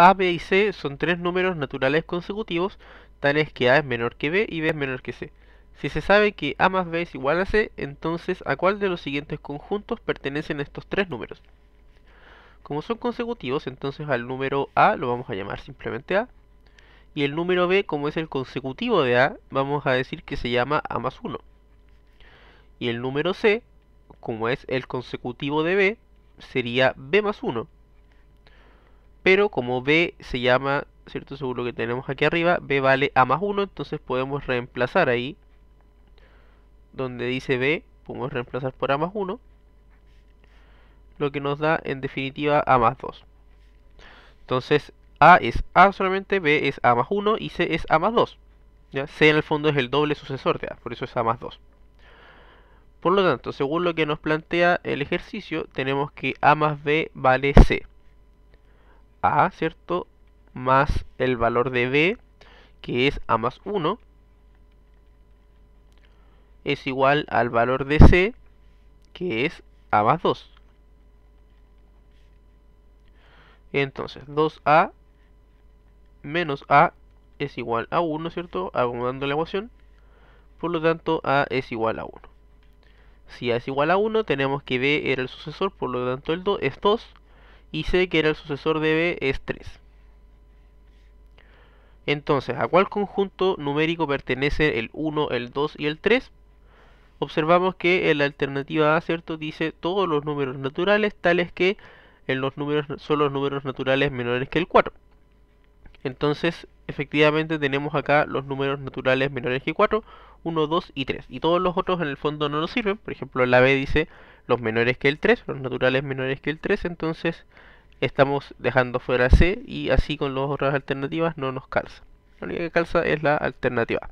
A, B y C son tres números naturales consecutivos, tales que A es menor que B y B es menor que C. Si se sabe que A más B es igual a C, entonces ¿a cuál de los siguientes conjuntos pertenecen estos tres números? Como son consecutivos, entonces al número A lo vamos a llamar simplemente A. Y el número B, como es el consecutivo de A, vamos a decir que se llama A más 1. Y el número C, como es el consecutivo de B, sería B más 1 pero como b se llama, ¿cierto? Según lo que tenemos aquí arriba, b vale a más 1, entonces podemos reemplazar ahí, donde dice b, podemos reemplazar por a más 1, lo que nos da en definitiva a más 2. Entonces a es a solamente, b es a más 1 y c es a más 2. ¿ya? C en el fondo es el doble sucesor de a, por eso es a más 2. Por lo tanto, según lo que nos plantea el ejercicio, tenemos que a más b vale c. A, ¿cierto? Más el valor de B, que es A más 1, es igual al valor de C, que es A más 2. Entonces, 2A menos A es igual a 1, ¿cierto? Agudando la ecuación. Por lo tanto, A es igual a 1. Si A es igual a 1, tenemos que B era el sucesor, por lo tanto el 2 es 2 y C, que era el sucesor de B, es 3. Entonces, ¿a cuál conjunto numérico pertenece el 1, el 2 y el 3? Observamos que en la alternativa A, ¿cierto? Dice todos los números naturales, tales que en los números, son los números naturales menores que el 4. Entonces, efectivamente tenemos acá los números naturales menores que 4, 1, 2 y 3. Y todos los otros en el fondo no nos sirven. Por ejemplo, la B dice los menores que el 3, los naturales menores que el 3, entonces estamos dejando fuera C y así con las otras alternativas no nos calza. La única que calza es la alternativa